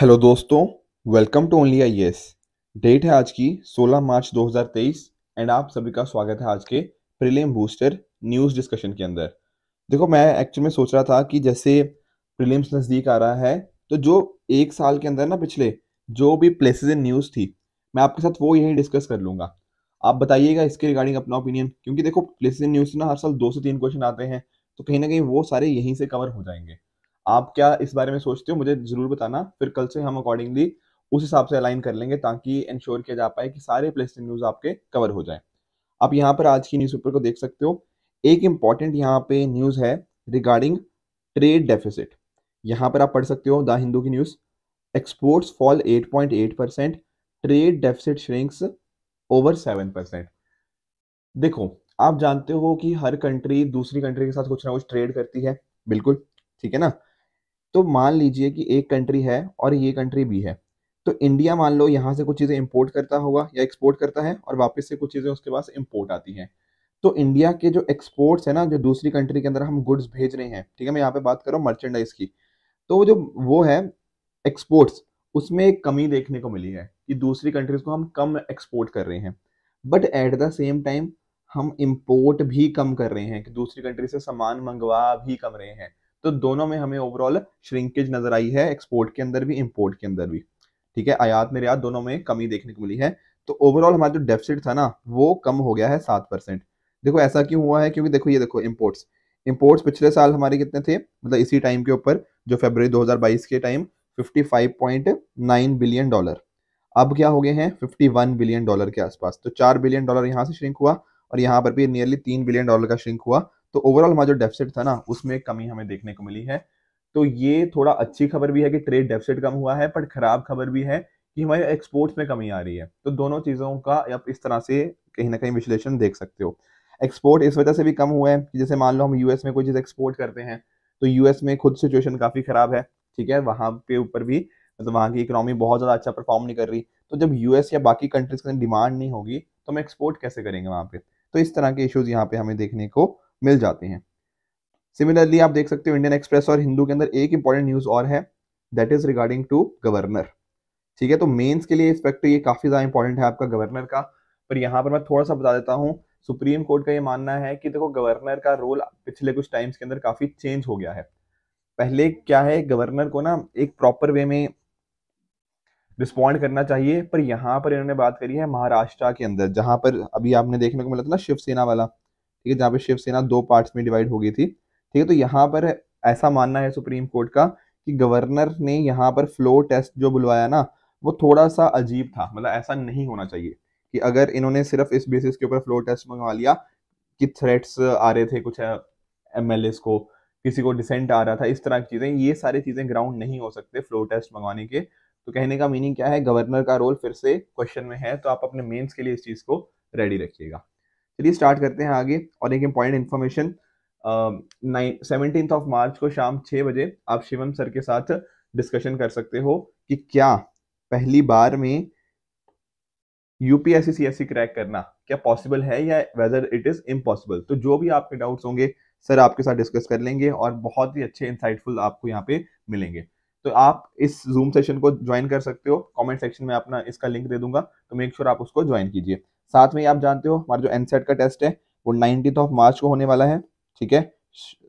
hello दोस्तों welcome to only I S date है आज की 16 मार्च 2023 एंड आप सभी का स्वागत है आज के प्रीलिम बूस्टर न्यूज़ डिस्कशन के अंदर देखो मैं एक्चुअल में सोच रहा था कि जैसे प्रीलिम्स नज़दीक आ रहा है तो जो एक साल के अंदर ना पिछले जो भी प्लेसेस इन न्यूज़ थी मैं आपके साथ वो यही डिस्कस कर लूँगा आप बताइएगा इसके रिगार्डिंग अपना ओपिनियन क्योंकि देखो प्लेसेस इन न्यूज़ ना हर साल दो से तीन क्वेश्चन आते हैं तो कहीं ना कहीं वो सारे यहीं से कवर हो जाएंगे आप क्या इस बारे में सोचते हो मुझे ज़रूर बताना फिर कल से हम अकॉर्डिंगली उस हिसाब से अलाइन कर लेंगे ताकि इंश्योर किया जा पाए कि सारे प्लेस न्यूज़ आपके कवर हो जाए आप यहाँ पर आज की न्यूज़पेपर को देख सकते हो एक इम्पॉर्टेंट यहाँ पे न्यूज़ है रिगार्डिंग ट्रेड डेफिसिट यहाँ पर आप पढ़ सकते हो द हिंदू की news exports fall 8.8 percent trade deficit shrinks over seven percent देखो आप जानते हो कि हर कंट्री दूसरी कंट्री के साथ कुछ ना कुछ ट्रेड करती है बिल्कुल ठीक है ना तो मान लीजिए कि एक कंट्री है और ये कंट्री भी है तो इंडिया मान लो यहाँ से कुछ चीज़ें इम्पोर्ट करता होगा या एक्सपोर्ट करता है और वापस से कुछ चीज़ें उसके पास इम्पोर्ट आती हैं तो इंडिया के जो एक्सपोर्ट्स है ना जो दूसरी कंट्री के अंदर हम गुड्स भेज रहे हैं ठीक है मैं यहाँ पे बात कर रहा हूँ मर्चेंडाइज की तो जो वो है एक्सपोर्ट्स उसमें एक कमी देखने को मिली है कि दूसरी कंट्रीज को हम कम एक्सपोर्ट कर रहे हैं but at the same time हम इम्पोर्ट भी कम कर रहे हैं कि दूसरी कंट्री से सामान मंगवा भी कम रहे हैं तो दोनों में हमें ओवरऑल श्रिंकेज नजर आई है एक्सपोर्ट के अंदर भी इम्पोर्ट के अंदर भी ठीक है आयात निर्यात दोनों में कमी देखने को मिली है तो ओवरऑल हमारा जो डेफिसिट था ना वो कम हो गया है सात परसेंट देखो ऐसा क्यों हुआ है क्योंकि देखो ये देखो इम्पोर्ट्स इम्पोर्ट्स पिछले साल हमारे कितने थे मतलब इसी टाइम के ऊपर जो फेबर दो के टाइम फिफ्टी बिलियन डॉलर अब क्या हो गए हैं 51 बिलियन डॉलर के आसपास तो चार बिलियन डॉलर यहाँ से श्रिंक हुआ और यहाँ पर भी नियरली तीन बिलियन डॉलर का श्रिंक हुआ तो ओवरऑल हमारा जो डेफिसिट था ना उसमें कमी हमें देखने को मिली है तो ये थोड़ा अच्छी खबर भी है कि ट्रेड डेफिसिट कम हुआ है बट खराब खबर भी है कि हमारे एक्सपोर्ट्स में कमी आ रही है तो दोनों चीज़ों का आप इस तरह से कहीं ना कहीं विश्लेषण देख सकते हो एक्सपोर्ट इस वजह से भी कम हुआ है कि जैसे मान लो हम यूएस में कोई चीज़ एक्सपोर्ट करते हैं तो यूएस में खुद सिचुएशन काफ़ी ख़राब है ठीक है वहाँ के ऊपर भी मतलब तो वहाँ की इकोनॉमी बहुत ज़्यादा अच्छा परफॉर्म नहीं कर रही तो जब यूएस या बाकी कंट्रीज के अंदर डिमांड नहीं होगी तो हम एक्सपोर्ट कैसे करेंगे वहाँ पे तो इस तरह के इश्यूज़ यहाँ पे हमें देखने को मिल जाते हैं सिमिलरली आप देख सकते हो इंडियन एक्सप्रेस और हिंदू के अंदर एक इंपॉर्टेंट न्यूज़ और है that is regarding to governor ठीक है तो मेन्स के लिए इस ये काफ़ी ज़्यादा इंपॉर्टेंट है आपका गवर्नर का पर यहाँ पर मैं थोड़ा सा बता देता हूँ सुप्रीम कोर्ट का ये मानना है कि देखो गवर्नर का रोल पिछले कुछ टाइम्स के अंदर काफ़ी चेंज हो गया है पहले क्या है गवर्नर को ना एक प्रॉपर वे में रिस्पॉन्ड करना चाहिए पर यहाँ पर इन्होंने बात करी है महाराष्ट्र के अंदर जहां पर अभी आपने देखने को मिला था ना शिवसेना वाला ठीक है जहाँ पे शिवसेना दो पार्ट्स में डिवाइड हो गई थी ठीक है तो यहाँ पर ऐसा मानना है सुप्रीम कोर्ट का कि गवर्नर ने यहाँ पर फ्लो टेस्ट जो बुलवाया ना वो थोड़ा सा अजीब था मतलब ऐसा नहीं होना चाहिए कि अगर इन्होंने सिर्फ इस बेसिस के ऊपर फ्लो टेस्ट मंगवा लिया कि थ्रेट्स आ रहे थे कुछ एम को किसी को डिसेंट आ रहा था इस तरह की चीज़ें ये सारी चीज़ें ग्राउंड नहीं हो सकते फ्लो टेस्ट मंगवाने के तो कहने का मीनिंग क्या है गवर्नर का रोल फिर से क्वेश्चन में है तो आप अपने मेंस के लिए इस चीज़ को रेडी रखिएगा चलिए स्टार्ट करते हैं आगे और एक important information seventeen of March को शाम छः बजे आप शिवम सर के साथ डिस्कशन कर सकते हो कि क्या पहली बार में यूपीएससी सी क्रैक करना क्या पॉसिबल है या वेदर इट इज इम्पॉसिबल तो जो भी आपके डाउट्स होंगे सर आपके साथ डिस्कस कर लेंगे और बहुत ही अच्छे इंसाइटफुल आपको यहाँ पे मिलेंगे तो आप इस जूम सेशन को ज्वाइन कर सकते हो कमेंट सेक्शन में अपना इसका लिंक दे दूंगा तो मेक श्योर sure आप उसको ज्वाइन कीजिए साथ में आप जानते हो हमारा जो एनसेट का टेस्ट है वो नाइनटीन ऑफ मार्च को होने वाला है ठीक है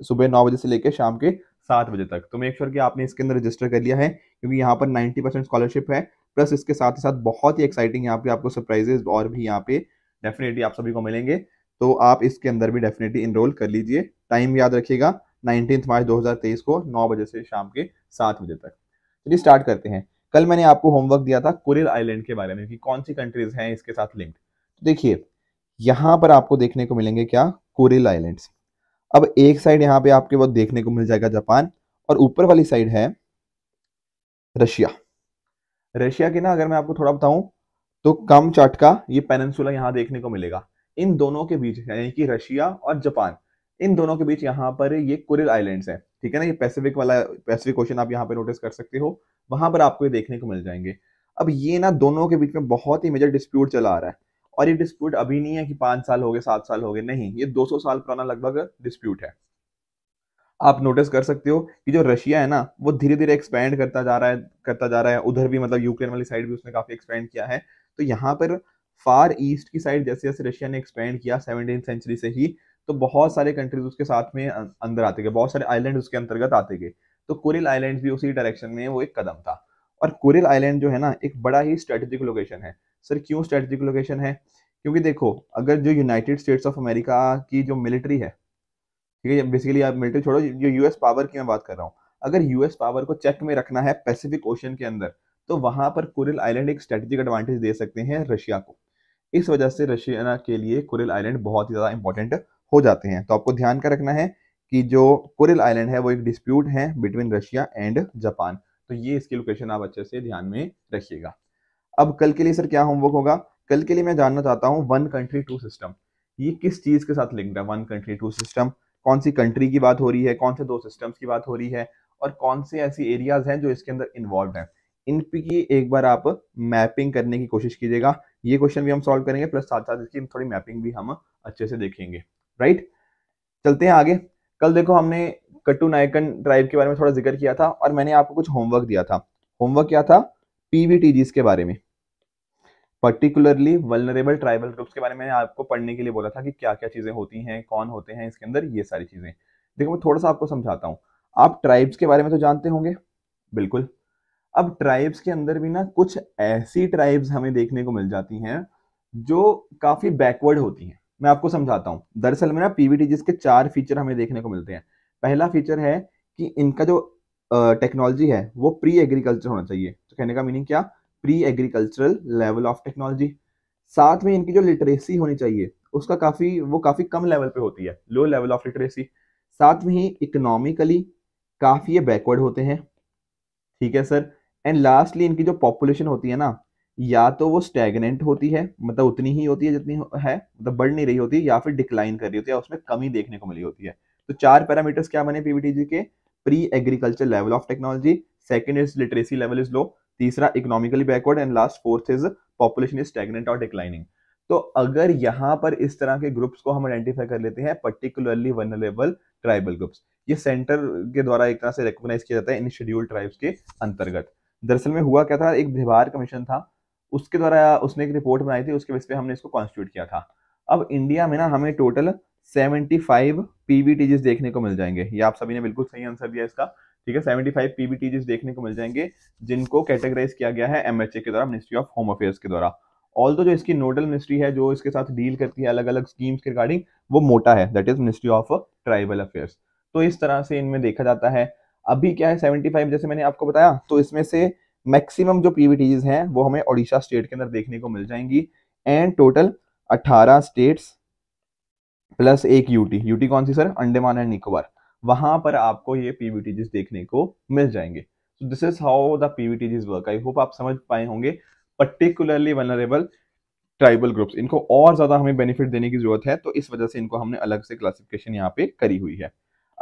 सुबह नौ बजे से लेकर शाम के सात बजे तक तो मेक श्योर कि आपने इसके अंदर रजिस्टर कर लिया है क्योंकि यहाँ पर नाइन्टी परसेंट स्कॉलरशिप है प्लस इसके साथ ही साथ बहुत ही एक्साइटिंग यहाँ पे आपको सरप्राइजेज और भी यहाँ पे डेफिनेटली आप सभी को मिलेंगे तो आप इसके अंदर भी डेफिनेटली इनरोल कर लीजिए टाइम याद रखिएगा नाइनटीन मार्च दो को नौ बजे से शाम के सात बजे तक चलिए स्टार्ट करते हैं कल मैंने आपको होमवर्क दिया था कुरियर आइलैंड के बारे में कि कौन सी कंट्रीज हैं इसके साथ लिंक्ड देखिए यहां पर आपको देखने को मिलेंगे क्या कोरिल आइलैंड्स अब एक साइड यहाँ पे आपके बहुत देखने को मिल जाएगा जापान और ऊपर वाली साइड है रशिया रशिया के ना अगर मैं आपको थोड़ा बताऊं तो कम चाट का ये पेनसुला यहां देखने को मिलेगा इन दोनों के बीच यानी कि रशिया और जापान इन दोनों के बीच यहां पर ये कुरिल आइलैंड्स है ठीक है ना ये पैसिफिक वाला पैसिफिक ओशन आप यहाँ पे नोटिस कर सकते हो वहां पर आपको ये देखने को मिल जाएंगे अब ये ना दोनों के बीच में बहुत ही मेजर डिस्प्यूट चला आ रहा है और ये डिस्प्यूट अभी नहीं है कि पांच साल हो गए सात साल हो गए नहीं ये 200 साल पुराना लगभग डिस्प्यूट है आप नोटिस कर सकते हो कि जो रशिया है ना वो धीरे धीरे एक्सपैंड करता जा रहा है करता जा रहा है उधर भी मतलब यूक्रेन वाली साइड भी उसने काफ़ी एक्सपेंड किया है तो यहाँ पर फार ईस्ट की साइड जैसे जैसे रशिया ने एक्सपेंड किया सेवनटीन सेंचुरी से ही तो बहुत सारे कंट्रीज उसके साथ में अं, अंदर आते गए बहुत सारे आइलैंड उसके अंतर्गत आते गए तो कुरिल आइलैंड भी उसी डायरेक्शन में वो एक कदम था और कुरिल आइलैंड जो है ना एक बड़ा ही स्ट्रेटेजिक लोकेशन है सर क्यों स्ट्रेटेजिक लोकेशन है क्योंकि देखो अगर जो यूनाइटेड स्टेट्स ऑफ अमेरिका की जो मिलिट्री है ठीक है बेसिकली आप मिलिट्री छोड़ो जो यूएस पावर की मैं बात कर रहा हूँ अगर यूएस पावर को चेक में रखना है पैसिफिक ओशन के अंदर तो वहां पर कुरिल आइलैंड एक स्ट्रेटेजिक एडवांटेज दे सकते हैं रशिया को इस वजह से रशिया के लिए कुरिल आइलैंड बहुत ही ज़्यादा इंपॉर्टेंट हो जाते हैं तो आपको ध्यान का रखना है कि जो कुरिल आइलैंड है वो एक डिस्प्यूट है बिटवीन रशिया एंड जापान तो ये इसकी लोकेशन आप अच्छे से ध्यान में रखिएगा अब कल के लिए सर क्या होमवर्क होगा कल के लिए मैं जानना चाहता हूँ वन कंट्री टू सिस्टम ये किस चीज़ के साथ लिंक है वन कंट्री टू सिस्टम कौन सी कंट्री की बात हो रही है कौन से दो सिस्टम्स की बात हो रही है और कौन से ऐसी एरियाज हैं जो इसके अंदर इन्वॉल्व हैं इन की एक बार आप मैपिंग करने की कोशिश कीजिएगा ये क्वेश्चन भी हम सॉल्व करेंगे प्लस साथ साथ इसकी थोड़ी मैपिंग भी हम अच्छे से देखेंगे राइट चलते हैं आगे कल देखो हमने कट्टू नायकन ड्राइव के बारे में थोड़ा जिक्र किया था और मैंने आपको कुछ होमवर्क दिया था होमवर्क क्या था पीवीटीजी के बारे में पर्टिकुलरली वलनरेबल ट्राइबल ग्रुप्स के बारे में आपको पढ़ने के लिए बोला था कि क्या क्या चीज़ें होती हैं कौन होते हैं इसके अंदर ये सारी चीज़ें देखो मैं थोड़ा सा आपको समझाता हूँ आप ट्राइब्स के बारे में तो जानते होंगे बिल्कुल अब ट्राइब्स के अंदर भी ना कुछ ऐसी ट्राइब्स हमें देखने को मिल जाती हैं जो काफ़ी बैकवर्ड होती हैं मैं आपको समझाता हूँ दरअसल में ना पीवीटी जिसके चार फीचर हमें देखने को मिलते हैं पहला फीचर है कि इनका जो टेक्नोलॉजी है वो प्री एग्रीकल्चर होना चाहिए तो कहने का मीनिंग क्या pre agricultural level of technology साथ में इनकी जो लिटरेसी होनी चाहिए उसका काफ़ी वो काफ़ी कम लेवल पे होती है लो लेवल ऑफ लिटरेसी साथ में ही इकोनॉमिकली काफ़ी ये बैकवर्ड होते हैं ठीक है सर एंड लास्टली इनकी जो पॉपुलेशन होती है ना या तो वो स्टेगनेंट होती है मतलब उतनी ही होती है जितनी है मतलब बढ़ नहीं रही होती या फिर डिक्लाइन कर रही होती है उसमें कमी देखने को मिली होती है तो चार पैरामीटर्स क्या बने पीवीटीजी के pre agriculture level of technology second is literacy level is low तीसरा economically backward and last fourth is population is stagnant और डिक्लाइनिंग तो अगर यहाँ पर इस तरह के ग्रुप्स को हम आइडेंटिफाई कर लेते हैं पर्टिकुलरली वनरेबल ट्राइबल ग्रुप्स ये सेंटर के द्वारा एक तरह से रिकॉग्नाइज किया जाता है इन शेड्यूल ट्राइब्स के अंतर्गत दरअसल में हुआ क्या था एक व्यवहार कमीशन था उसके द्वारा उसने एक रिपोर्ट बनाई थी उसके बेस पे हमने इसको कॉन्स्टिट्यूट किया था अब इंडिया में ना हमें टोटल सेवेंटी फाइव देखने को मिल जाएंगे ये आप सभी ने बिल्कुल सही आंसर दिया इसका ठीक है सेवेंटी फाइव पीबीटीजी देखने को मिल जाएंगे जिनको कैटेगराइज किया गया है एमएचए के द्वारा मिनिस्ट्री ऑफ होम अफेयर्स के द्वारा ऑल तो जो इसकी नोडल मिनिस्ट्री है जो इसके साथ डील करती है अलग अलग स्कीम्स के रिगार्डिंग वो मोटा है that is ministry of tribal affairs तो इस तरह से इनमें देखा जाता है अभी क्या है फाइव जैसे मैंने आपको बताया तो इसमें से मैक्सिमम जो पीवीटीज हैं वो हमें ओडिशा स्टेट के अंदर देखने को मिल जाएंगी एंड टोटल 18 स्टेट्स प्लस एक यूटी यूटी कौन सी सर अंडमान एंड निकोबार वहां पर आपको ये पीवीटीजीस देखने को मिल जाएंगे so this is how the PVTGs work I hope आप समझ पाए होंगे पर्टिकुलरली वनरेबल ट्राइबल ग्रुप्स इनको और ज्यादा हमें बेनिफिट देने की जरूरत है तो इस वजह से इनको हमने अलग से क्लासिफिकेशन यहाँ पे करी हुई है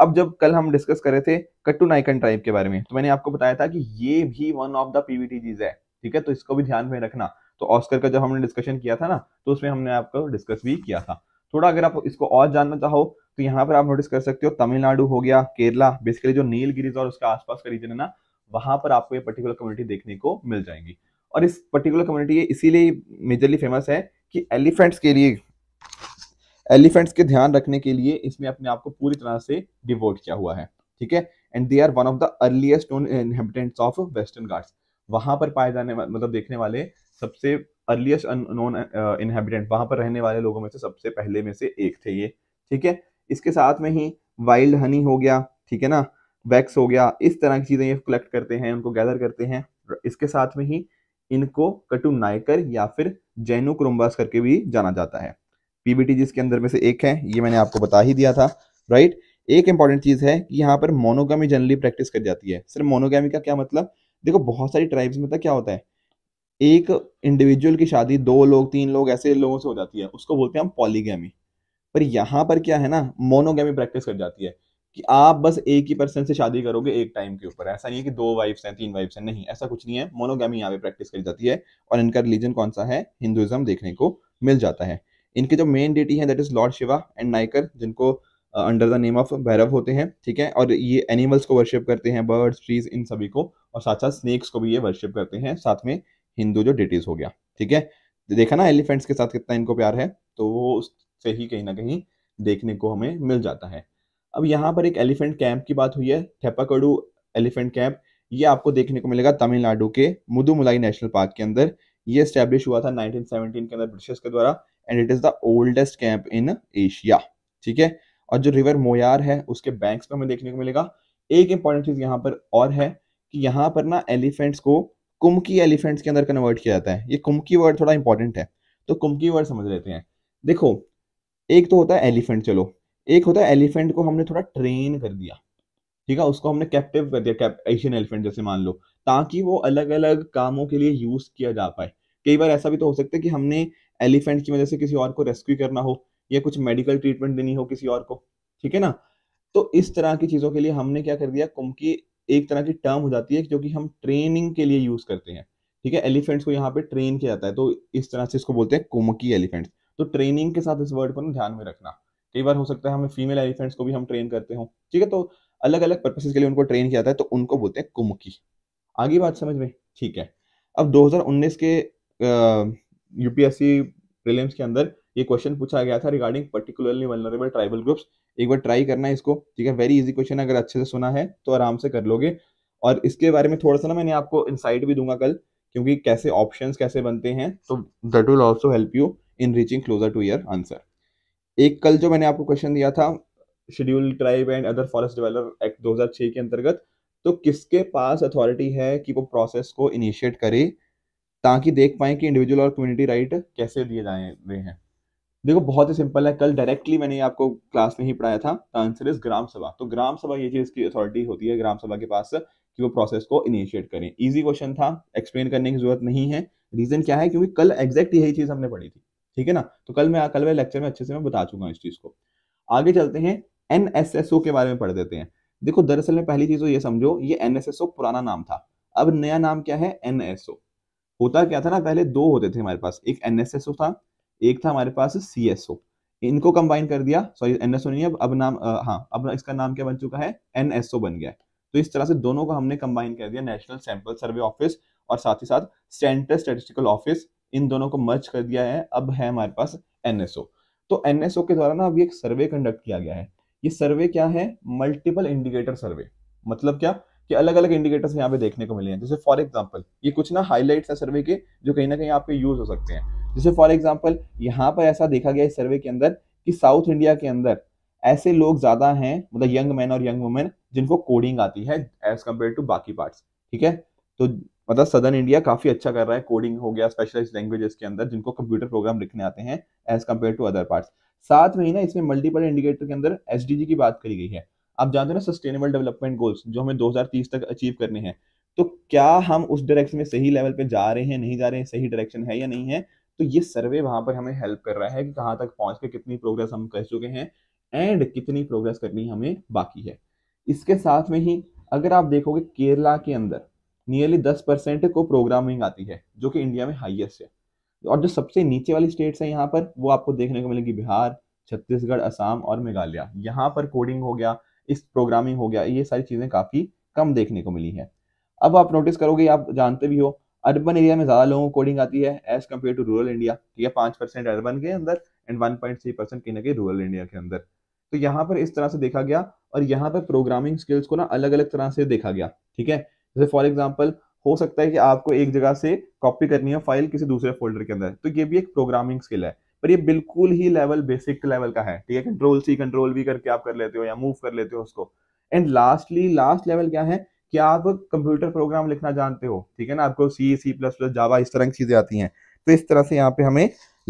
अब जब कल हम डिस्कस कर रहे थे कट्टू नाइकन ट्राइब के बारे में तो मैंने आपको बताया था कि ये भी वन ऑफ द पीवीटीजीज है ठीक है तो इसको भी ध्यान में रखना तो ऑस्कर का जब हमने डिस्कशन किया था ना तो उसमें हमने आपको डिस्कस भी किया था थोड़ा अगर आप इसको और जानना चाहो तो यहाँ पर आप नोटिस कर सकते हो तमिलनाडु हो गया केरला बेसिकली जो नीलगिरीज और उसके आसपास का रीजन है ना वहां पर आपको ये पर्टिकुलर कम्युनिटी देखने को मिल जाएंगी और इस पर्टिकुलर कम्युनिटी इसीलिए मेजरली फेमस है कि एलिफेंट्स के लिए एलिफेंट्स के ध्यान रखने के लिए इसमें अपने आप को पूरी तरह से डिवोट किया हुआ है ठीक है and they are one of the earliest known inhabitants of western Ghats वहां पर पाए जाने मतलब देखने वाले सबसे अर्लीस्ट नॉन इनहेबिटेंट वहां पर रहने वाले लोगों में से सबसे पहले में से एक थे ये ठीक है इसके साथ में ही वाइल्ड हनी हो गया ठीक है ना वैक्स हो गया इस तरह की चीज़ें ये कलेक्ट करते हैं उनको गैदर करते हैं इसके साथ में ही इनको कटु नायकर या फिर जैनु क्रोम्बास करके भी जाना जाता है पीबीटी जिसके अंदर में से एक है ये मैंने आपको बता ही दिया था राइट एक इंपॉर्टेंट चीज़ है कि यहाँ पर मोनोगामी जनरली प्रैक्टिस कर जाती है सिर्फ मोनोगामी का क्या मतलब देखो बहुत सारी ट्राइब्स में तो क्या होता है एक इंडिविजुअल की शादी दो लोग तीन लोग ऐसे लोगों से हो जाती है उसको बोलते हैं हम पॉलीगैमी पर यहाँ पर क्या है ना मोनोगैमी प्रैक्टिस कर जाती है कि आप बस एक ही पर्सन से शादी करोगे एक टाइम के ऊपर ऐसा नहीं है कि दो वाइफ्स हैं तीन वाइफ्स हैं नहीं ऐसा कुछ नहीं है मोनोगैमी यहाँ पे प्रैक्टिस करी जाती है और इनका रिलीजन कौन सा है हिंदुज़म देखने को मिल जाता है इनके जो मेन डेटी है that is lord Shiva and नाइकर जिनको under the name of Bhairav होते हैं ठीक है और ये एनिमल्स को वर्शिप करते हैं बर्ड्स ट्रीज इन सभी को और साथ साथ स्नेक्स को भी ये वर्शिप करते हैं साथ में हिंदू जो डिटीज हो गया ठीक है देखा ना एलिफेंट्स के साथ कितना इनको प्यार है तो वो उससे ही कहीं ना कहीं देखने को हमें मिल जाता है अब यहाँ पर एक एलिफेंट कैंप की बात हुई है थेपाकडू एलिफेंट कैंप ये आपको देखने को मिलेगा तमिलनाडु के मुदुमलाई नेशनल पार्क के अंदर ये स्टैब्लिश हुआ था 1917 के अंदर ब्रिटिशर्स के द्वारा and it is the oldest camp in Asia ठीक है और जो रिवर मोयार है उसके बैंक्स पर हमें देखने को मिलेगा एक इंपॉर्टेंट चीज़ यहाँ पर और है कि यहाँ पर ना एलिफेंट्स को कुमकी एलिफेंट्स के अंदर कन्वर्ट किया जाता है ये कुमकी वर्ड थोड़ा इंपॉर्टेंट है तो कुमकी वर्ड समझ लेते हैं देखो एक तो होता है एलिफेंट चलो एक होता है एलिफेंट को हमने थोड़ा ट्रेन कर दिया ठीक है उसको हमने कैप्टिव कर दिया एशियन एलिफेंट जैसे मान लो ताकि वो अलग अलग कामों के लिए यूज किया जा पाए कई बार ऐसा भी तो हो सकता है कि हमने एलिफेंट की वजह से किसी और को रेस्क्यू करना हो या कुछ मेडिकल ट्रीटमेंट देनी हो किसी और को ठीक है ना तो इस तरह की चीज़ों के लिए हमने क्या कर दिया कुमकी एक तरह की टर्म हो जाती है जो कि हम ट्रेनिंग के लिए यूज करते हैं ठीक है एलिफेंट्स को यहाँ पे ट्रेन किया जाता है तो इस तरह से इसको बोलते हैं कोमकी एलिफेंट्स तो ट्रेनिंग के साथ इस वर्ड को ध्यान में रखना कई बार हो सकता है हमें फीमेल एलिफेंट्स को भी हम ट्रेन करते हो ठीक है तो अलग अलग पर्पसेज के लिए उनको ट्रेन किया जाता है तो उनको बोलते हैं कुमकी आगे बात समझ में ठीक है अब 2019 के यूपीएससी प्रीलिम्स के अंदर ये क्वेश्चन पूछा गया था regarding particularly vulnerable tribal groups एक बार ट्राई करना है इसको ठीक है वेरी इजी क्वेश्चन अगर अच्छे से सुना है तो आराम से कर लोगे और इसके बारे में थोड़ा सा ना मैंने आपको इनसाइट भी दूंगा कल क्योंकि कैसे ऑप्शन कैसे बनते हैं तो that will also help you in reaching closer to your answer एक कल जो मैंने आपको क्वेश्चन दिया था schedule tribe and other forest developer act दो के अंतर्गत तो किसके पास अथॉरिटी है कि वो प्रोसेस को इनिशिएट करे ताकि देख पाए कि इंडिविजुअल और कम्युनिटी राइट कैसे दिए जाए हुए हैं देखो बहुत ही सिंपल है कल डायरेक्टली मैंने आपको क्लास में ही पढ़ाया था आंसर इज ग्राम सभा तो ग्राम सभा ये चीज की अथॉरिटी होती है ग्राम सभा के पास कि वो प्रोसेस को इनिशिएट करें इजी क्वेश्चन था एक्सप्लेन करने की जरूरत नहीं है रीजन क्या है क्योंकि कल एग्जैक्ट यही चीज हमने पढ़ी थी ठीक है ना तो कल मैं कल वाले लेक्चर में अच्छे से मैं बता चुका हूँ इस चीज को आगे चलते हैं एन के बारे में पढ़ देते हैं देखो दरअसल में पहली चीज तो ये समझो ये एन पुराना नाम था अब नया नाम क्या है एन होता क्या था ना पहले दो होते थे हमारे पास एक एन था एक था हमारे पास सी एस ओ इनको कंबाइन कर दिया सॉरी एन एस ओ नहीं अब अब नाम हाँ अब इसका नाम क्या बन चुका है एन एस ओ बन गया है तो इस तरह से दोनों को हमने कंबाइन कर दिया नेशनल सैंपल सर्वे ऑफिस और साथ ही साथ सेंट्रल स्टेटिस्टिकल ऑफिस इन दोनों को मर्ज कर दिया है अब है हमारे पास एन ओ तो एनएसओ के द्वारा ना अभी एक सर्वे कंडक्ट किया गया है ये सर्वे क्या है मल्टीपल इंडिकेटर सर्वे मतलब क्या कि अलग अलग इंडिकेटर्स यहाँ पे देखने को मिले हैं जैसे फॉर एग्जाम्पल ये कुछ ना हाईलाइट्स है सर्वे के जो कहीं ना कहीं आपके यूज हो सकते हैं जैसे फॉर एग्जाम्पल यहाँ पर ऐसा देखा गया इस सर्वे के अंदर कि साउथ इंडिया के अंदर ऐसे लोग ज़्यादा हैं मतलब यंग मैन और यंग वुमेन जिनको कोडिंग आती है एज कम्पेयर टू बाकी पार्ट ठीक है तो मतलब सदर्न इंडिया काफ़ी अच्छा कर रहा है कोडिंग हो गया स्पेशलाइज लैंग्वेजेस के अंदर जिनको कंप्यूटर प्रोग्राम लिखने आते हैं as compare to other part साथ में ही ना इसमें मल्टीपल इंडिकेटर के अंदर एस की बात करी गई है आप जानते हो ना सस्टेनेबल डेवलपमेंट गोल्स जो हमें 2030 तक अचीव करने हैं तो क्या हम उस डायरेक्शन में सही लेवल पे जा रहे हैं नहीं जा रहे हैं सही डायरेक्शन है या नहीं है तो ये सर्वे वहां पर हमें हेल्प कर रहा है कि कहाँ तक पहुंच के कितनी प्रोग्रेस हम कर चुके हैं एंड कितनी प्रोग्रेस करनी हमें बाकी है इसके साथ में ही अगर आप देखोगे केरला के अंदर नियरली दस परसेंट को प्रोग्रामिंग आती है जो कि इंडिया में हाईएस्ट है और जो सबसे नीचे वाली स्टेट्स हैं यहाँ पर वो आपको देखने को मिलेगी बिहार छत्तीसगढ़ असम और मेघालय यहाँ पर कोडिंग हो गया इस प्रोग्रामिंग हो गया ये सारी चीज़ें काफ़ी कम देखने को मिली है अब आप नोटिस करोगे आप जानते भी हो अर्बन एरिया में ज़्यादा लोगों को कोडिंग आती है as compare to rural India ठीक है पांच परसेंट अर्बन के अंदर and one point three percent कहीं ना कहीं रूरल इंडिया के अंदर तो यहाँ पर इस तरह से देखा गया और यहाँ पर प्रोग्रामिंग स्किल्स को ना अलग अलग तरह से देखा गया ठीक है जैसे फॉर एग्जाम्पल हो सकता है कि आपको एक जगह से कॉपी करनी हो फाइल किसी दूसरे फोल्डर के अंदर तो ये भी एक प्रोग्रामिंग स्किल है पर ये बिल्कुल ही लेवल बेसिक लेवल का है ठीक है कंट्रोल सी कंट्रोल भी करके आप कर लेते हो या मूव कर लेते हो उसको एंड लास्टली लास्ट लेवल क्या है कि आप कंप्यूटर प्रोग्राम लिखना जानते हो ठीक है ना आपको सी सी प्लस प्लस जावा इस तरह की चीज़ें आती हैं तो इस तरह से यहाँ पे हमें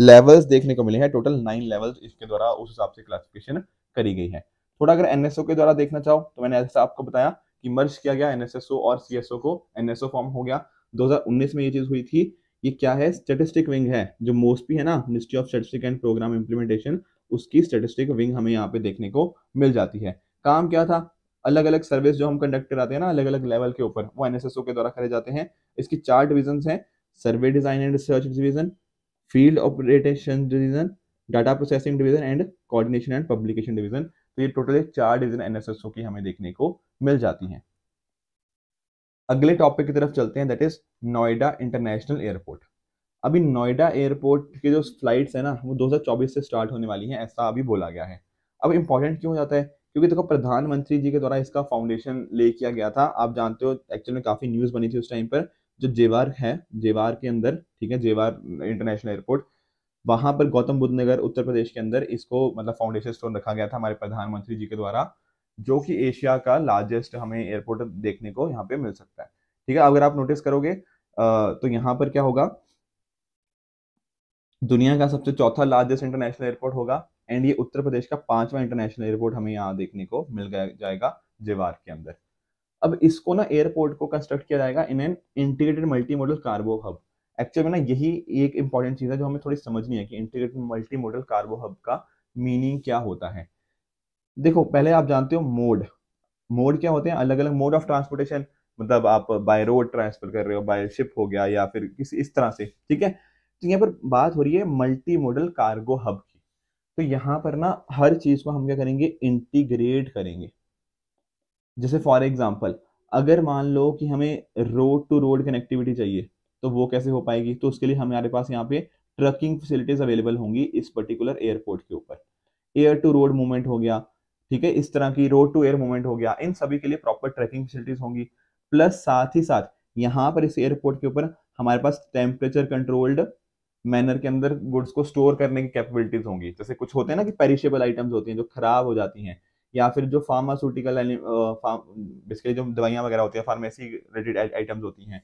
लेवल्स देखने को मिले हैं टोटल नाइन लेवल्स इसके द्वारा उस हिसाब से क्लासिफिकेशन करी गई है थोड़ा अगर एनएसओ के द्वारा देखना चाहो तो मैंने ऐसा आपको बताया कि मर्ज किया गया एनएसएसओ और सी को एनएसओ फॉर्म हो गया 2019 में ये चीज़ हुई थी ये क्या है स्टेटिस्टिक विंग है जो मोस्टली है ना ministry of statistic and program implementation उसकी स्टेटिस्टिक विंग हमें यहाँ पे देखने को मिल जाती है काम क्या था अलग अलग सर्विस जो हम कंडक्ट कराते हैं ना अलग अलग लेवल के ऊपर वो एन के द्वारा करे जाते हैं इसकी चार डिविजन है survey design and research division field operation division data processing division and coordination and publication division तो ये टोटल चार डिवीजन एनएसएसओ की हमें देखने को मिल जाती है अगले टॉपिक की तरफ चलते हैं that is Noida international airport अभी नोएडा एयरपोर्ट के जो फ्लाइट्स है ना वो 2024 से स्टार्ट होने वाली हैं ऐसा अभी बोला गया है अब इम्पोर्टेंट क्यों हो जाता है क्योंकि देखो प्रधानमंत्री जी के द्वारा इसका फाउंडेशन ले किया गया था आप जानते हो एक्चुअली में काफ़ी न्यूज़ बनी थी उस टाइम पर जो जेवार है जेवार के अंदर ठीक है जेवार इंटरनेशनल एयरपोर्ट वहां पर गौतम बुद्ध नगर उत्तर प्रदेश के अंदर इसको मतलब फाउंडेशन स्टोन रखा गया था हमारे प्रधानमंत्री जी के द्वारा जो कि एशिया का लार्जेस्ट हमें एयरपोर्ट देखने को यहाँ पे मिल सकता है ठीक है अगर आप नोटिस करोगे तो यहाँ पर क्या होगा दुनिया का सबसे चौथा लार्जेस्ट इंटरनेशनल एयरपोर्ट होगा एंड ये उत्तर प्रदेश का पांचवा इंटरनेशनल एयरपोर्ट हमें यहाँ देखने को मिल जाएगा जेवार के अंदर अब इसको ना एयरपोर्ट को कंस्ट्रक्ट किया जाएगा in an integrated multi modal cargo hub actual में ना यही एक इंपॉर्टेंट चीज़ है जो हमें थोड़ी समझनी है कि integrated multi modal cargo hub का मीनिंग क्या होता है देखो पहले आप जानते हो मोड मोड क्या होते हैं अलग अलग मोड ऑफ ट्रांसपोर्टेशन मतलब आप बाय रोड ट्रांसफर कर रहे हो बाय शिप हो गया या फिर किसी इस तरह से ठीक है तो यहाँ पर बात हो रही है मल्टी मॉडल कार्गो हब की तो यहाँ पर ना हर चीज को हम क्या करेंगे इंटीग्रेट करेंगे जैसे फॉर एग्जाम्पल अगर मान लो कि हमें रोड टू रोड कनेक्टिविटी चाहिए तो वो कैसे हो पाएगी तो उसके लिए हमारे पास यहाँ पे ट्रकिंग फैसिलिटीज अवेलेबल होंगी इस पर्टिकुलर एयरपोर्ट के ऊपर एयर टू रोड मूवमेंट हो गया ठीक है इस तरह की रोड टू एयर मूवमेंट हो गया इन सभी के लिए प्रॉपर ट्रैकिंग फैसिलिटीज होंगी प्लस साथ ही साथ यहाँ पर इस एयरपोर्ट के ऊपर हमारे पास टेम्परेचर कंट्रोल्ड मैनर के अंदर गुड्स को स्टोर करने की कैपेबिलिटीज होंगी जैसे कुछ होते हैं ना कि पेरिशेबल आइटम्स होती हैं जो खराब हो जाती हैं या फिर जो फार्मास्यूटिकल बेसिकली जो दवाइयाँ वगैरह होती हैं फार्मेसी रिलेटेड आइटम्स होती हैं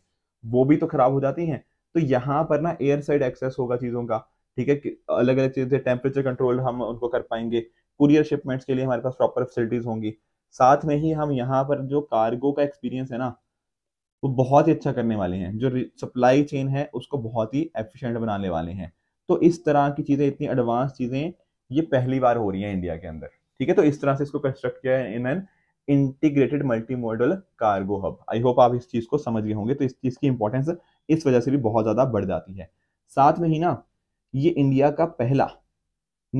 वो भी तो खराब हो जाती हैं तो यहाँ पर ना एयर साइड एक्सेस होगा चीज़ों का ठीक है अलग अलग चीज़ें टेम्परेचर कंट्रोल हम उनको कर पाएंगे कुरियर शिपमेंट्स के लिए हमारे पास प्रॉपर फैसिलिटीज होंगी साथ में ही हम यहाँ पर जो कार्गो का एक्सपीरियंस है ना वो बहुत ही अच्छा करने वाले हैं जो सप्लाई चेन है उसको बहुत ही एफिशिएंट बनाने वाले हैं तो इस तरह की चीज़ें इतनी एडवांस चीज़ें ये पहली बार हो रही हैं इंडिया के अंदर ठीक है तो इस तरह से इसको कंस्ट्रक्ट किया है in an integrated multi modal cargo hub I hope आप इस चीज़ को समझ गए होंगे तो इस चीज़ की इंपॉर्टेंस इस वजह से भी बहुत ज़्यादा बढ़ जाती है साथ में ही ना ये इंडिया का पहला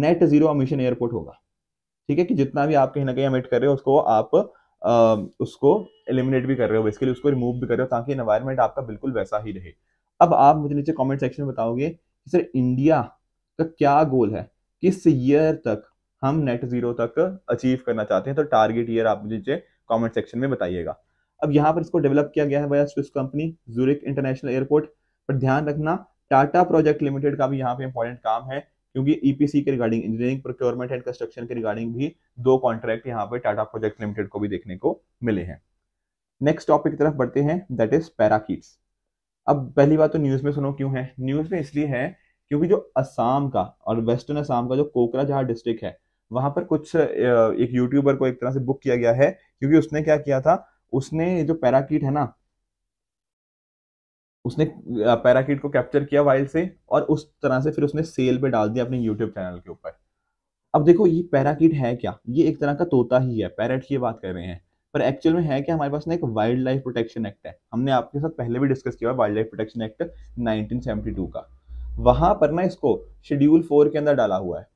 नेट जीरो अमिशन एयरपोर्ट होगा ठीक है कि जितना भी आप कहीं ना कहीं एमिट कर रहे हो उसको आप उसको एलिमिनेट भी कर रहे हो बेसिकली उसको रिमूव भी कर रहे हो ताकि इन्वायरमेंट आपका बिल्कुल वैसा ही रहे अब आप मुझे नीचे कमेंट सेक्शन में बताओगे कि सर इंडिया का क्या गोल है किस ईयर तक हम नेट जीरो तक अचीव करना चाहते हैं तो टारगेट ईयर आप मुझे नीचे कमेंट सेक्शन में बताइएगा अब यहाँ पर इसको डेवलप किया गया है by Swiss company Zurich international airport पर ध्यान रखना टाटा प्रोजेक्ट लिमिटेड का भी यहाँ पे इंपॉर्टेंट काम है क्योंकि ईपीसी e के regarding engineering procurement and construction के रिगार्डिंग भी दो कॉन्ट्रैक्ट यहाँ पे टाटा प्रोजेक्ट लिमिटेड को भी देखने को मिले हैं नेक्स्ट टॉपिक की तरफ बढ़ते हैं दैट इज पैराकिट्स अब पहली बात तो न्यूज़ में सुनो क्यों है न्यूज़ में इसलिए है क्योंकि जो असम का और वेस्टर्न असम का जो कोकराझार डिस्ट्रिक्ट है वहां पर कुछ एक यूट्यूबर को एक तरह से बुक किया गया है क्योंकि उसने क्या किया था उसने जो पैराकीट है ना उसने पैराकिट को कैप्चर किया वाइल से और उस तरह से फिर उसने सेल पे डाल दिया अपने यूट्यूब चैनल के ऊपर अब देखो ये पैराकिट है क्या ये एक तरह का तोता ही है पैरट की बात कर रहे हैं पर एक्चुअल में है क्या हमारे पास ना एक वाइल्ड लाइफ प्रोटेक्शन एक्ट है हमने आपके साथ पहले भी डिस्कस किया wild life protection act nineteen का वहां पर ना इसको शेड्यूल फोर के अंदर डाला हुआ है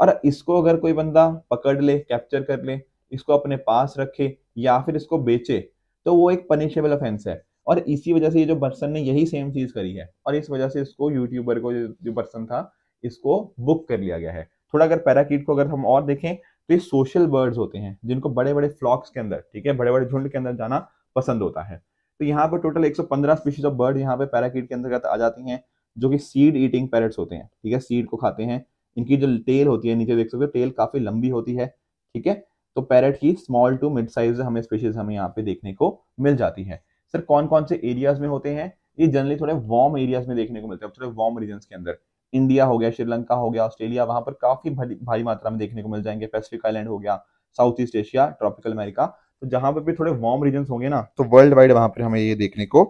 और इसको अगर कोई बंदा पकड़ ले कैप्चर कर ले इसको अपने पास रखे या फिर इसको बेचे तो वो एक पनिशेबल ऑफेंस है और इसी वजह से ये जो पर्सन ने यही सेम चीज करी है और इस वजह से इसको यूट्यूबर को जो पर्सन था इसको बुक कर लिया गया है थोड़ा अगर पैराकीट को अगर हम और देखें तो ये सोशल बर्ड्स होते हैं जिनको बड़े बड़े फ्लॉक्स के अंदर ठीक है बड़े बड़े झुंड के अंदर जाना पसंद होता है तो यहाँ पर टोटल 115 स्पीशीज ऑफ बर्ड यहाँ पे पैराकीट के अंतर्गत आ जाती हैं जो कि सीड ईटिंग पैरट्स होते हैं ठीक है सीड को खाते हैं इनकी जो टेल होती है नीचे देख सकते हो टेल काफी लंबी होती है ठीक है तो पैरट की स्मॉल टू मिड साइज हमें स्पीशीज हमें यहाँ पे देखने को मिल जाती है सर कौन कौन से एरियाज में होते हैं ये जनरली थोड़े वार्म एरियाज में देखने को मिलते हैं थोड़े वार्म रीजन के अंदर इंडिया हो गया श्रीलंका हो गया ऑस्ट्रेलिया वहां पर काफी भारी मात्रा में देखने को मिल जाएंगे पैसिफिक आइलैंड हो गया south east Asia tropical America तो जहां पर भी थोड़े वार्म रीजन होंगे ना तो वर्ल्ड वाइड वहां पर हमें ये देखने को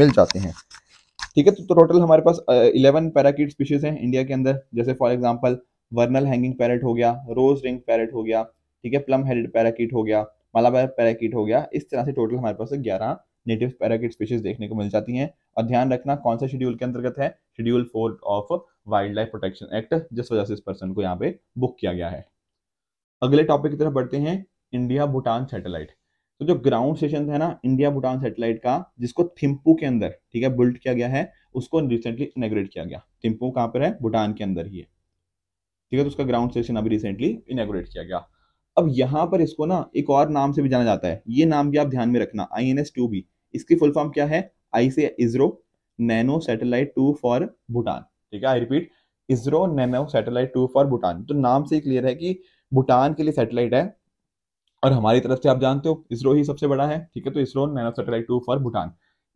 मिल जाते हैं ठीक है तो टोटल तो हमारे पास इलेवन पैराकिट स्पीशीज हैं इंडिया के अंदर जैसे for example vernal hanging parrot हो गया रोज रिंग पैरट हो गया ठीक है प्लम हेडेड पैराकिट हो गया मालाबार पैराकिट हो गया इस तरह से टोटल हमारे पास ग्यारह नेटिव पैराकिट स्पीशीज देखने को मिल जाती हैं और ध्यान रखना कौन सा शेड्यूल के अंतर्गत है schedule four of wild life protection act जिस वजह से इस पर्सन को यहाँ पे बुक किया गया है अगले टॉपिक की तरफ बढ़ते हैं इंडिया भूटान सेटेलाइट तो जो ग्राउंड स्टेशन है ना इंडिया भूटान सेटेलाइट का जिसको थिम्पू के अंदर ठीक है बिल्ड किया गया है उसको रिसेंटली इनग्रेट किया गया थिम्पू कहाँ पर है भूटान के अंदर ही है ठीक है तो उसका ग्राउंड स्टेशन अभी रिसेंटली इनग्रेट किया गया अब यहाँ पर इसको ना एक और नाम से भी जाना जाता है ये नाम भी आप ध्यान में रखना I N S two B इसकी फुल फॉर्म क्या है आई से ISRO nano satellite two for Bhutan ठीक है I repeat ISRO nano satellite two for Bhutan तो नाम से क्लियर है कि भूटान के लिए सैटेलाइट है और हमारी तरफ से आप जानते हो इसरो ही सबसे बड़ा है ठीक है तो ISRO nano satellite two for Bhutan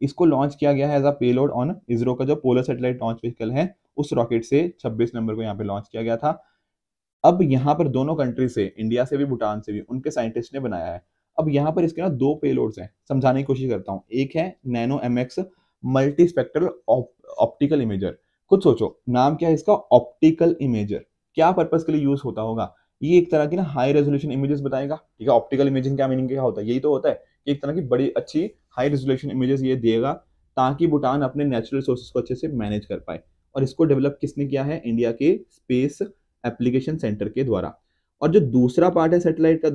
इसको लॉन्च किया गया है as a payload on ISRO का जो पोलर सैटेलाइट लॉन्च व्हीकल है उस रॉकेट से 26 नंबर को यहाँ पे लॉन्च किया गया था अब यहाँ पर दोनों कंट्री से इंडिया से भी भूटान से भी उनके साइंटिस्ट ने बनाया है अब यहाँ पर इसके ना दो पेलोड्स हैं समझाने की कोशिश करता हूँ एक है nano M X multi spectral optical imager खुद सोचो नाम क्या है इसका ऑप्टिकल इमेजर क्या पर्पज के लिए यूज होता होगा ये एक तरह की ना हाई रेजोल्यूशन इमेजेस बताएगा ठीक है ऑप्टिकल इमेजिंग क्या मीनिंग क्या होता है यही तो होता है कि एक तरह की बड़ी अच्छी हाई रेजोल्यूशन इमेजेस ये देगा ताकि भूटान अपने नेचुरल रिसोर्सेज को अच्छे से मैनेज कर पाए और इसको डेवलप किसने किया है इंडिया के स्पेस एप्लीकेशन सेंटर के द्वारा और जो दूसरा पार्ट है सैटेलाइट का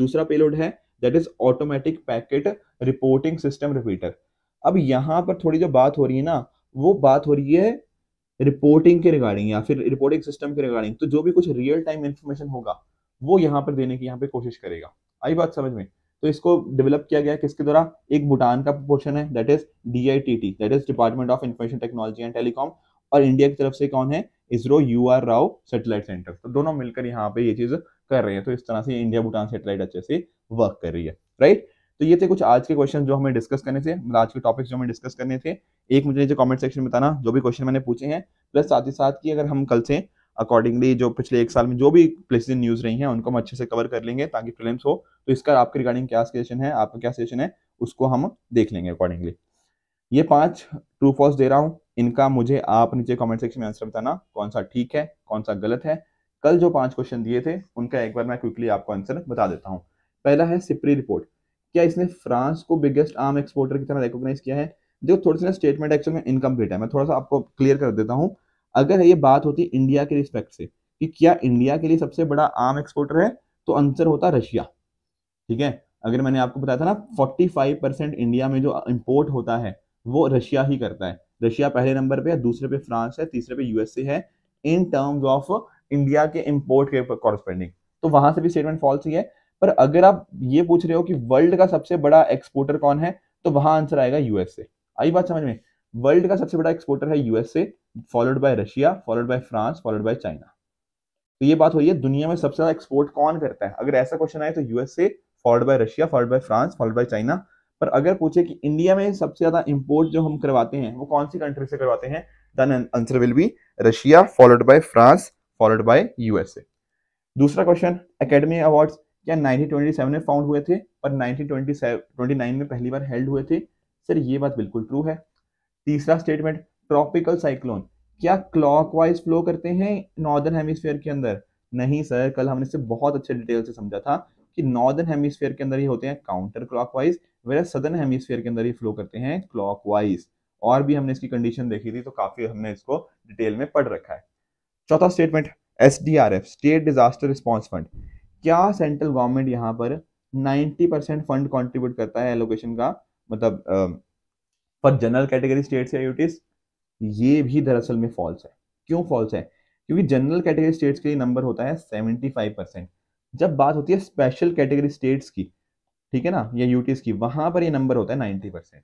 दूसरा पेलोड है that is automatic packet reporting system repeater अब यहाँ पर थोड़ी जो बात हो रही है ना वो बात हो रही है रिपोर्टिंग के रिगार्डिंग या फिर रिपोर्टिंग सिस्टम के रिगार्डिंग तो जो भी कुछ रियल टाइम इन्फॉर्मेशन होगा वो यहाँ पर देने की यहाँ पे कोशिश करेगा आई बात समझ में तो इसको डेवलप किया गया किसके द्वारा एक भूटान का पोर्शन है that is D I T T that is department of information technology and telecom और इंडिया की तरफ से कौन है ISRO U R Rao satellite centre तो दोनों मिलकर यहाँ पे ये चीज कर रहे हैं तो इस तरह से इंडिया भूटान सेटेलाइट अच्छे से वर्क कर रही है राइट तो ये थे कुछ आज के क्वेश्चन जो हमें डिस्कस करने थे मतलब आज के टॉपिक्स जो हमें डिस्कस करने थे एक मुझे नीचे कमेंट सेक्शन में बताना जो भी क्वेश्चन मैंने पूछे हैं प्लस साथ ही साथ की अगर हम कल से अकॉर्डिंगली जो पिछले एक साल में जो भी प्लेसेज न्यूज रही हैं उनको हम अच्छे से कवर कर लेंगे ताकि फिल्म्स हो तो इसका आपके रिगार्डिंग क्या सजेशन है आपका क्या सजेशन है उसको हम देख लेंगे अकॉर्डिंगली ये पांच ट्रू फॉल्स दे रहा हूँ इनका मुझे आप नीचे कमेंट सेक्शन में आंसर बताना कौन सा ठीक है कौन सा गलत है कल जो पांच क्वेश्चन दिए थे उनका एक बार मैं क्विकली आपको आंसर बता देता हूँ पहला है सिप्री रिपोर्ट क्या इसने फ्रांस को बिगेस्ट आर्म एक्सपोर्टर की तरह रिकोगनाइज किया है जो थोड़ी सी स्टेटमेंट एक्चुअल में इनकम्प्लीट है मैं थोड़ा सा आपको क्लियर कर देता हूँ अगर ये बात होती इंडिया के रिस्पेक्ट से कि क्या इंडिया के लिए सबसे बड़ा आम एक्सपोर्टर है तो आंसर होता रशिया ठीक है अगर मैंने आपको बताया था ना 45 परसेंट इंडिया में जो इम्पोर्ट होता है वो रशिया ही करता है रशिया पहले नंबर पे है दूसरे पे फ्रांस है तीसरे पे यूएसए है इन टर्म्स ऑफ इंडिया के इम्पोर्ट के कॉरस्पेंडिंग तो वहां से भी स्टेटमेंट फॉल्स ही है पर अगर आप ये पूछ रहे हो कि वर्ल्ड का सबसे बड़ा एक्सपोर्टर कौन है तो वहां आंसर आएगा यूएसए आई बात समझ में वर्ल्ड का सबसे बड़ा एक्सपोर्टर है USA followed by Russia followed by France followed by China तो ये बात हो रही है दुनिया में सबसे ज्यादा एक्सपोर्ट कौन करता है अगर ऐसा क्वेश्चन आए तो USA followed by Russia followed by France followed by China पर अगर पूछे कि इंडिया में सबसे ज्यादा इंपोर्ट जो हम करवाते हैं वो कौन सी कंट्री से करवाते हैं then answer will be Russia followed by France followed by USA दूसरा क्वेश्चन एकेडमी अवार्ड्स क्या 1927 में फाउंड हुए थे और 1929 में पहली बार हेल्ड हुए थे सर ये बात बिल्कुल ट्रू है तीसरा स्टेटमेंट ट्रॉपिकल साइक्लोन क्या क्लॉकवाइज फ्लो करते हैं नॉर्दर्न हेमिस्फीयर के अंदर नहीं सर कल हमने इसे बहुत अच्छे डिटेल से समझा था कि नॉर्दर्न हेमिस्फेयर के अंदर ये होते हैं काउंटर क्लॉकवाइज वेरा सदर्न हेमिस्फेयर के अंदर ये फ्लो करते हैं क्लॉकवाइज और भी हमने इसकी कंडीशन देखी थी तो काफी हमने इसको डिटेल में पढ़ रखा है चौथा statement S state disaster response fund क्या सेंट्रल गवर्नमेंट यहाँ पर नाइन्टी परसेंट फंड कॉन्ट्रीब्यूट करता है एलोकेशन का मतलब पर जनरल कैटेगरी स्टेट्स या यूटीज ये भी दरअसल में फॉल्स है क्यों फॉल्स है क्योंकि जनरल कैटेगरी स्टेट्स के लिए नंबर होता है सेवेंटी फाइव परसेंट जब बात होती है स्पेशल कैटेगरी स्टेट्स की ठीक है ना या यूटीज की वहां पर ये नंबर होता है नाइन्टी परसेंट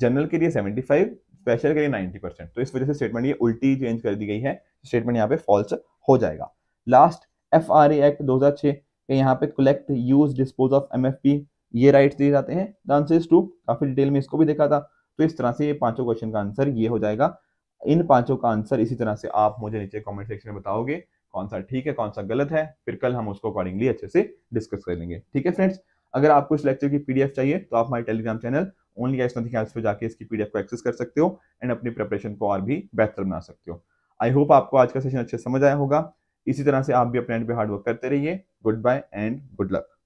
जनरल के लिए सेवेंटी फाइव स्पेशल के लिए नाइन्टी परसेंट तो इस वजह से स्टेटमेंट ये उल्टी चेंज कर दी गई है स्टेटमेंट यहाँ पे फॉल्स हो जाएगा लास्ट एफ आर एक्ट दो हजार छह के यहाँ पे collect use dispose of M F P ये राइट दिए जाते हैं द आंसर इज टू काफी डिटेल में इसको भी देखा था तो इस तरह से ये पांचों क्वेश्चन का आंसर ये हो जाएगा इन पांचों का आंसर इसी तरह से आप मुझे नीचे कमेंट सेक्शन में बताओगे कौन सा ठीक है कौन सा गलत है फिर कल हम उसको अकॉर्डिंगली अच्छे से डिस्कस कर लेंगे ठीक है फ्रेंड्स अगर आपको इस लेक्चर की पीडीएफ चाहिए तो आप हमारे telegram channel only as nothing else जाके इसकी पीडीएफ को एक्सेस कर सकते हो एंड अपनी प्रिपरेशन को और भी बेहतर बना सकते हो आई होप आपको आज का सेशन अच्छे समझ आया होगा इसी तरह से आप भी अपने एंड पे हार्डवर्क करते रहिए good bye and good luck